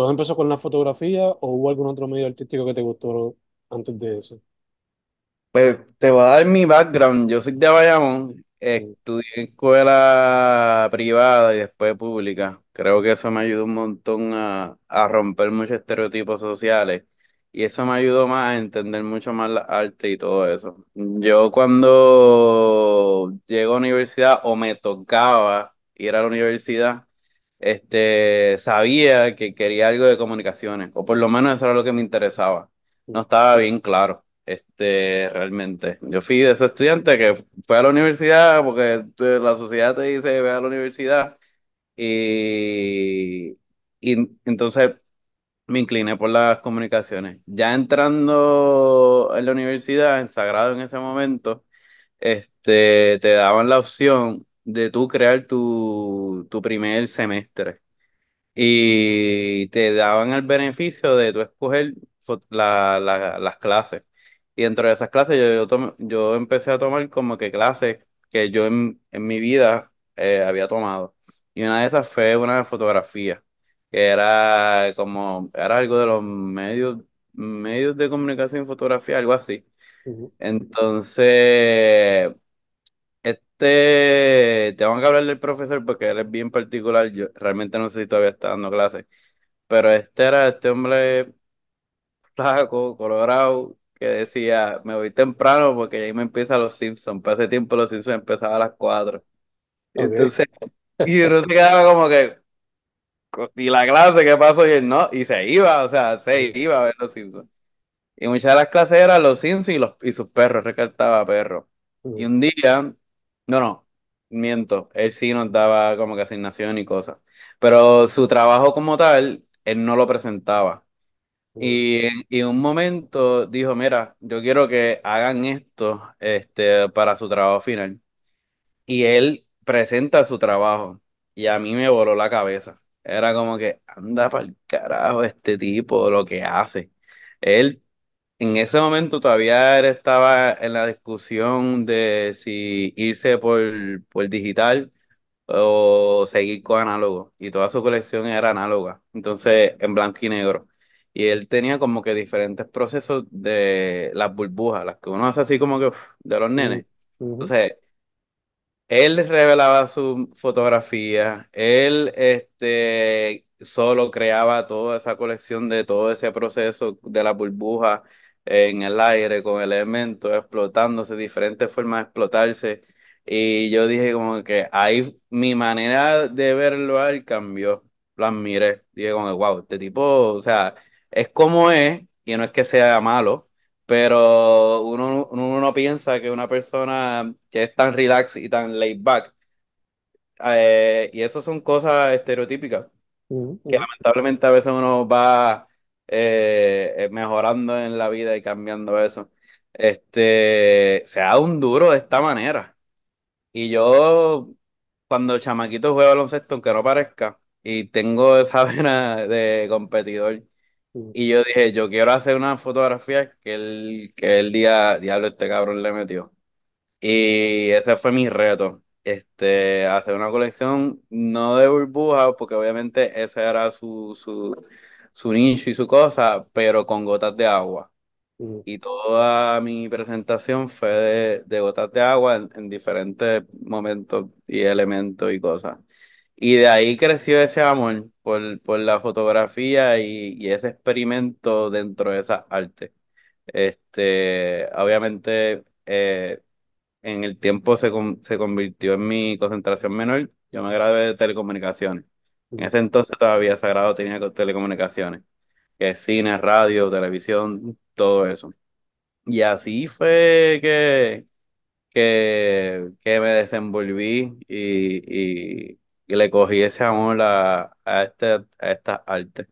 ¿Todo empezó con la fotografía o hubo algún otro medio artístico que te gustó antes de eso? Pues te voy a dar mi background. Yo soy de Bayamón, estudié en escuela privada y después pública. Creo que eso me ayudó un montón a, a romper muchos estereotipos sociales y eso me ayudó más a entender mucho más la arte y todo eso. Yo cuando llego a la universidad o me tocaba ir a la universidad, este, sabía que quería algo de comunicaciones, o por lo menos eso era lo que me interesaba. No estaba bien claro, este, realmente. Yo fui de ese estudiante que fue a la universidad porque la sociedad te dice ve a la universidad y, entonces me incliné por las comunicaciones. Ya entrando en la universidad, en Sagrado en ese momento, este, te daban la opción de tú crear tu, primer semestre. Y te daban el beneficio de tú escoger la, las clases. Y dentro de esas clases yo, yo, empecé a tomar como que clases que yo en, mi vida eh, había tomado. Y una de esas fue una de fotografía, que era como, era algo de los medios, medios de comunicación y fotografía, algo así. Entonces, este eh, te tengo que hablar del profesor porque él es bien particular. Yo realmente no sé si todavía está dando clases. Pero este era este hombre flaco, colorado, que decía, me voy temprano porque ahí me empiezan los Simpsons. Para ese tiempo los Simpsons empezaban a las 4. Entonces, y uno se quedaba como que, y la clase que pasó y él no, y se iba, o sea, se iba a ver los Simpsons. Y muchas de las clases eran los Simpsons y, los, y sus perros, recartaba perros. Y un día, no, no, miento, él sí nos daba como que asignación y cosas, pero su trabajo como tal, él no lo presentaba. Y, en un momento dijo, mira, yo quiero que hagan esto este, para su trabajo final. Y él presenta su trabajo y a mí me voló la cabeza. Era como que, anda para el carajo este tipo, lo que hace. Él en ese momento todavía él estaba en la discusión de si irse por, por digital o seguir con análogo. Y toda su colección era análoga, entonces en blanco y negro. Y él tenía como que diferentes procesos de las burbujas, las que uno hace así como que de los nenes. O sea, él revelaba su fotografía, él este, solo creaba toda esa colección de todo ese proceso de las burbujas, en el aire con elementos, explotándose, diferentes formas de explotarse. Y yo dije como que ahí mi manera de verlo al cambio, cambió. Lo admiré. Dije como que, wow, este tipo, o sea, es como es, y no es que sea malo, pero uno, uno no piensa que una persona que es tan relax y tan laid back, eh, y eso son cosas estereotípicas, que lamentablemente a veces uno va eh, eh, mejorando en la vida y cambiando eso, este, se da un duro de esta manera. Y yo, cuando chamaquito juega baloncesto, aunque no parezca, y tengo esa vena de competidor, y yo dije, yo quiero hacer una fotografía que el, que el día, diablo, este cabrón le metió. Y ese fue mi reto. Este, hacer una colección no de burbujas, porque obviamente ese era su, su, su nicho y su cosa, pero con gotas de agua. Y toda mi presentación fue de, gotas de agua en, diferentes momentos y elementos y cosas. Y de ahí creció ese amor por, la fotografía y, ese experimento dentro de esa arte. Este, obviamente, eh, en el tiempo se, se convirtió en mi concentración menor. Yo me gradué de telecomunicaciones. En ese entonces todavía Sagrado tenía telecomunicaciones, que cine, radio, televisión, todo eso. Y así fue que, que, que me desenvolví y, y, le cogí ese amor a, a, este, a estas artes.